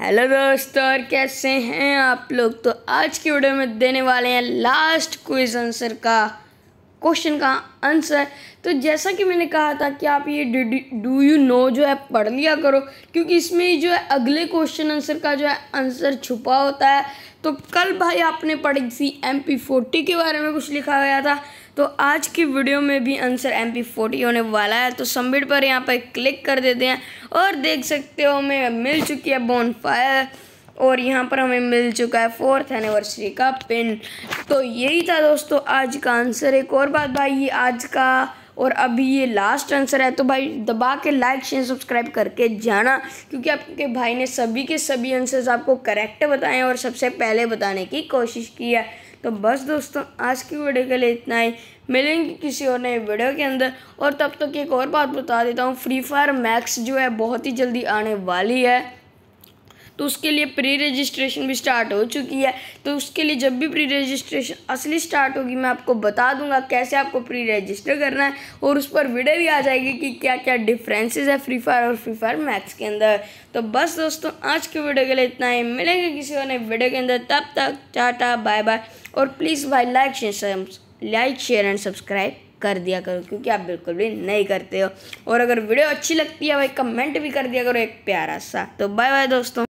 hello दोस्तों और कैसे हैं आप लोग तो आज की वीडियो में देने वाले हैं लास्ट क्विज आंसर का क्वेश्चन का आंसर तो जैसा कि मैंने कहा था कि आप ये डू यू नो जो है पढ़ लिया करो क्योंकि इसमें जो है अगले क्वेश्चन आंसर का जो है आंसर छुपा होता है तो कल भाई आपने पढ़ी थी एम पी फोर्टी के बारे में कुछ लिखा गया था तो आज की वीडियो में भी आंसर एम पी फोर्टी होने वाला है तो सबमिट पर यहाँ पर क्लिक कर देते हैं और देख सकते हो हमें मिल चुकी है बोन फायर और यहाँ पर हमें मिल चुका है फोर्थ एनिवर्सरी का पिन तो यही था दोस्तों आज का आंसर एक और बात भाई ये आज का और अभी ये लास्ट आंसर है तो भाई दबा के लाइक शेयर सब्सक्राइब करके जाना क्योंकि आपके भाई ने सभी के सभी आंसर्स आपको करेक्ट बताए और सबसे पहले बताने की कोशिश की है तो बस दोस्तों आज की वीडियो के लिए इतना ही मिलेंगे किसी और नए वीडियो के अंदर और तब तक तो एक और बात बता देता हूँ फ्री फायर मैक्स जो है बहुत ही जल्दी आने वाली है तो उसके लिए प्री रजिस्ट्रेशन भी स्टार्ट हो चुकी है तो उसके लिए जब भी प्री रजिस्ट्रेशन असली स्टार्ट होगी मैं आपको बता दूंगा कैसे आपको प्री रजिस्टर करना है और उस पर वीडियो भी आ जाएगी कि क्या क्या डिफरेंसेस है फ्री फायर और फ्री फायर मैक्स के अंदर तो बस दोस्तों आज के वीडियो के लिए इतना ही मिलेंगे किसी और नए वीडियो के अंदर तब तक टाटा बाय बाय और प्लीज़ भाई like share like share and subscribe कर दिया करो क्योंकि आप बिल्कुल भी नहीं करते हो और अगर वीडियो अच्छी लगती है भाई कमेंट भी कर दिया करो एक प्यारा सा तो बाय बाय दोस्तों